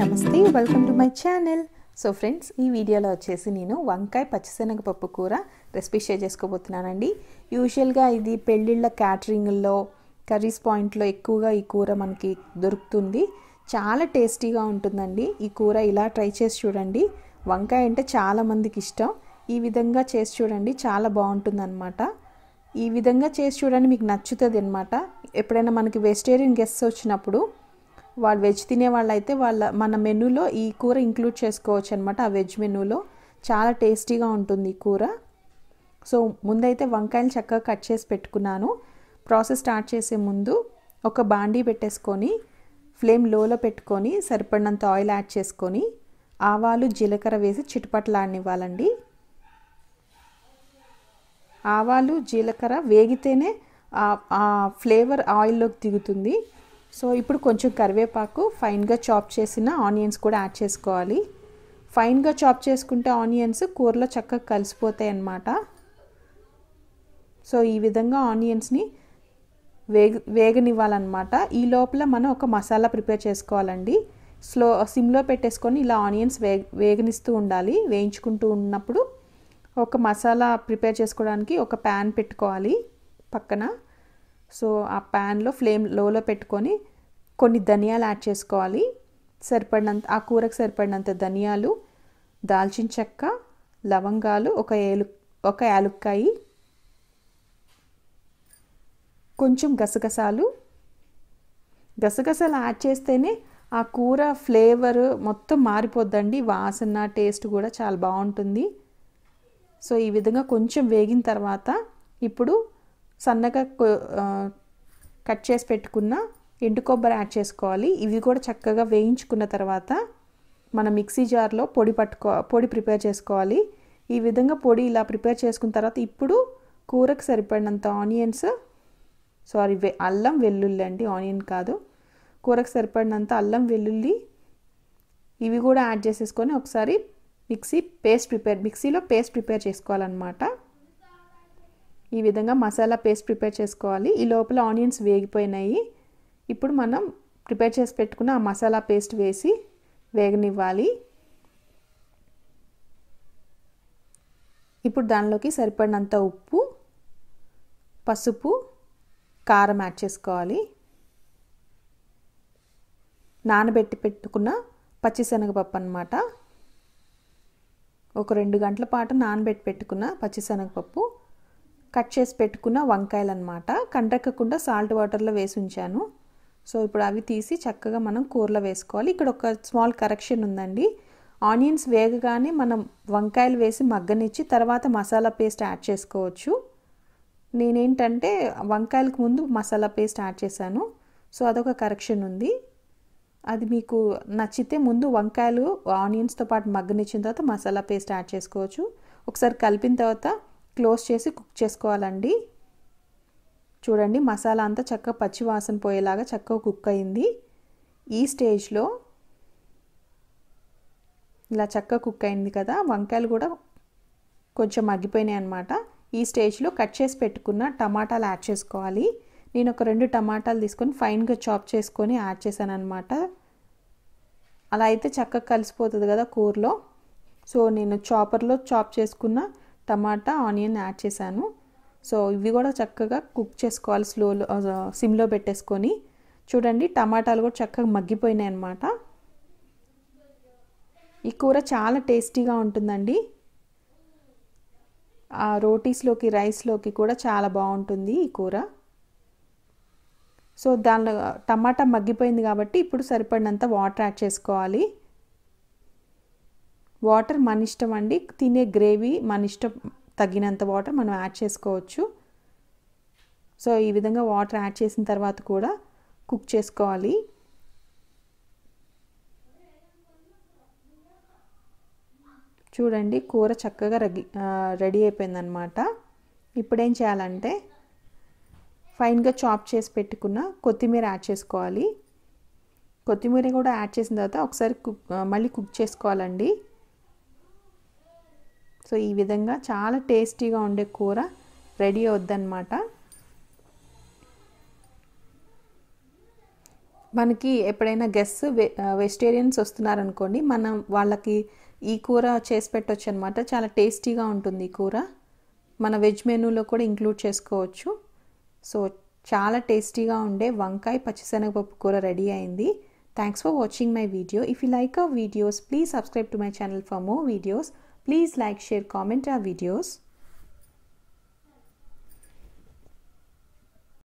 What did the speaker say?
నమస్తే welcome to my channel so friends ఈ వీడియోలో వచ్చేసి నేను వంకాయ పచ్చిశనగపప్పు కూర రెసిపీ షేర్ చేసుకోబోతున్నానండి యూజువల్గా ఇది పెళ్ళిళ్ళ క్యాటరింగ్లో కర్రీస్ పాయింట్లో ఎక్కువగా ఈ కూర మనకి దొరుకుతుంది చాలా టేస్టీగా ఉంటుందండి ఈ కూర ఇలా ట్రై చేసి చూడండి వంకాయ అంటే చాలామందికి ఇష్టం ఈ విధంగా చేసి చూడండి చాలా అనమాట ఈ విధంగా చేసి చూడండి మీకు నచ్చుతుంది అనమాట ఎప్పుడైనా మనకి వెజిటేరియన్ గెస్ట్స్ వచ్చినప్పుడు వాళ్ళు వెజ్ తినే వాళ్ళైతే వాళ్ళ మన మెనూలో ఈ కూర ఇంక్లూడ్ చేసుకోవచ్చు అనమాట ఆ వెజ్ మెనూలో చాలా టేస్టీగా ఉంటుంది ఈ కూర సో ముందైతే వంకాయలు చక్కగా కట్ చేసి పెట్టుకున్నాను ప్రాసెస్ స్టార్ట్ చేసే ముందు ఒక బాండీ పెట్టేసుకొని ఫ్లేమ్ లోలో పెట్టుకొని సరిపడినంత ఆయిల్ యాడ్ చేసుకొని ఆవాలు జీలకర్ర వేసి చిటపట్లాడినివ్వాలండి ఆవాలు జీలకర్ర వేగితేనే ఆ ఫ్లేవర్ ఆయిల్లోకి దిగుతుంది సో ఇప్పుడు కొంచెం కరివేపాకు ఫైన్గా చాప్ చేసిన ఆనియన్స్ కూడా యాడ్ చేసుకోవాలి ఫైన్గా చాప్ చేసుకుంటే ఆనియన్స్ కూరలో చక్కగా కలిసిపోతాయి అన్నమాట సో ఈ విధంగా ఆనియన్స్ని వేగ వేగనివ్వాలన్నమాట ఈ లోపల మనం ఒక మసాలా ప్రిపేర్ చేసుకోవాలండి స్లో సిమ్లో పెట్టేసుకొని ఇలా ఆనియన్స్ వే వేగనిస్తూ ఉండాలి వేయించుకుంటూ ఉన్నప్పుడు ఒక మసాలా ప్రిపేర్ చేసుకోవడానికి ఒక ప్యాన్ పెట్టుకోవాలి పక్కన సో ఆ ప్యాన్లో ఫ్లేమ్ లోలో పెట్టుకొని కొన్ని ధనియాలు యాడ్ చేసుకోవాలి సరిపడినంత ఆ కూరకు సరిపడినంత ధనియాలు దాల్చిన చెక్క లవంగాలు ఒక ఏలు ఒక యాలుక్కాయి కొంచెం గసగసాలు గసగసాలు యాడ్ చేస్తేనే ఆ కూర ఫ్లేవర్ మొత్తం మారిపోద్దండి వాసన టేస్ట్ కూడా చాలా బాగుంటుంది సో ఈ విధంగా కొంచెం వేగిన తర్వాత ఇప్పుడు సన్నగా కట్ చేసి పెట్టుకున్న ఎండు కొబ్బరి యాడ్ చేసుకోవాలి ఇవి కూడా చక్కగా వేయించుకున్న తర్వాత మన మిక్సీ జార్లో పొడి పట్టుకో పొడి ప్రిపేర్ చేసుకోవాలి ఈ విధంగా పొడి ఇలా ప్రిపేర్ చేసుకున్న తర్వాత ఇప్పుడు కూరకు సరిపడినంత ఆనియన్స్ సారీ వె అల్లం వెల్లుల్లి అండి ఆనియన్ కాదు కూరకు సరిపడినంత అల్లం వెల్లుల్లి ఇవి కూడా యాడ్ చేసేసుకొని ఒకసారి మిక్సీ పేస్ట్ ప్రిపేర్ మిక్సీలో పేస్ట్ ప్రిపేర్ చేసుకోవాలన్నమాట ఈ విధంగా మసాలా పేస్ట్ ప్రిపేర్ చేసుకోవాలి ఈ లోపల ఆనియన్స్ వేగిపోయినాయి ఇప్పుడు మనం ప్రిపేర్ చేసి పెట్టుకున్న ఆ మసాలా పేస్ట్ వేసి వేగనివ్వాలి ఇప్పుడు దానిలోకి సరిపడినంత ఉప్పు పసుపు కారం యాడ్ చేసుకోవాలి నానబెట్టి పెట్టుకున్న పచ్చిశనగపప్పు అనమాట ఒక రెండు గంటల పాటు నానబెట్టి పెట్టుకున్న పచ్చిశనగపప్పు కట్ చేసి పెట్టుకున్న వంకాయలు అనమాట కండ్రెక్కకుండా సాల్ట్ వాటర్లో వేసి ఉంచాను సో ఇప్పుడు అవి తీసి చక్కగా మనం కూరలో వేసుకోవాలి ఇక్కడ ఒక స్మాల్ కరెక్షన్ ఉందండి ఆనియన్స్ వేగగానే మనం వంకాయలు వేసి మగ్గనిచ్చి తర్వాత మసాలా పేస్ట్ యాడ్ చేసుకోవచ్చు నేనేంటంటే వంకాయలకు ముందు మసాలా పేస్ట్ యాడ్ చేశాను సో అదొక కరెక్షన్ ఉంది అది మీకు నచ్చితే ముందు వంకాయలు ఆనియన్స్తో పాటు మగ్గనిచ్చిన తర్వాత మసాలా పేస్ట్ యాడ్ చేసుకోవచ్చు ఒకసారి కలిపిన తర్వాత క్లోజ్ చేసి కుక్ చేసుకోవాలండి చూడండి మసాలా అంతా చక్కగా పచ్చివాసన పోయేలాగా చక్కగా కుక్ అయింది ఈ స్టేజ్లో ఇలా చక్కగా కుక్ అయింది కదా వంకాయలు కూడా కొంచెం మగ్గిపోయినాయి అనమాట ఈ స్టేజ్లో కట్ చేసి పెట్టుకున్న టమాటాలు యాడ్ చేసుకోవాలి నేను ఒక రెండు టమాటాలు తీసుకొని ఫైన్గా చాప్ చేసుకొని యాడ్ చేశాను అనమాట అలా అయితే చక్కగా కలిసిపోతుంది కదా కూరలో సో నేను చాపర్లో చాప్ చేసుకున్న టమాటా ఆనియన్ యాడ్ చేశాను సో ఇవి కూడా చక్కగా కుక్ చేసుకోవాలి స్లోలో సిమ్లో పెట్టేసుకొని చూడండి టమాటాలు కూడా చక్కగా మగ్గిపోయినాయి అన్నమాట ఈ కూర చాలా టేస్టీగా ఉంటుందండి ఆ రోటీస్లోకి రైస్లోకి కూడా చాలా బాగుంటుంది ఈ కూర సో దానిలో టమాటా మగ్గిపోయింది కాబట్టి ఇప్పుడు సరిపడినంత వాటర్ యాడ్ చేసుకోవాలి వాటర్ మన ఇష్టం అండి తినే గ్రేవీ మన ఇష్టం తగినంత వాటర్ మనం యాడ్ చేసుకోవచ్చు సో ఈ విధంగా వాటర్ యాడ్ చేసిన తర్వాత కూడా కుక్ చేసుకోవాలి చూడండి కూర చక్కగా రెడీ రెడీ అయిపోయిందనమాట ఇప్పుడేం చేయాలంటే ఫైన్గా చాప్ చేసి పెట్టుకున్న కొత్తిమీర యాడ్ చేసుకోవాలి కొత్తిమీర కూడా యాడ్ చేసిన తర్వాత ఒకసారి కుక్ మళ్ళీ కుక్ చేసుకోవాలండి సో ఈ విధంగా చాలా టేస్టీగా ఉండే కూర రెడీ అవుద్దన్నమాట మనకి ఎప్పుడైనా గెస్ట్ వెజిటేరియన్స్ వస్తున్నారనుకోండి మనం వాళ్ళకి ఈ కూర చేసి పెట్టవచ్చు అనమాట చాలా టేస్టీగా ఉంటుంది ఈ కూర మన వెజ్ మెనూలో కూడా ఇంక్లూడ్ చేసుకోవచ్చు సో చాలా టేస్టీగా ఉండే వంకాయ పచ్చిశనగపప్పు కూర రెడీ అయింది thanks for watching my video if you like our videos please subscribe to my channel for more videos Please like, share, comment our videos.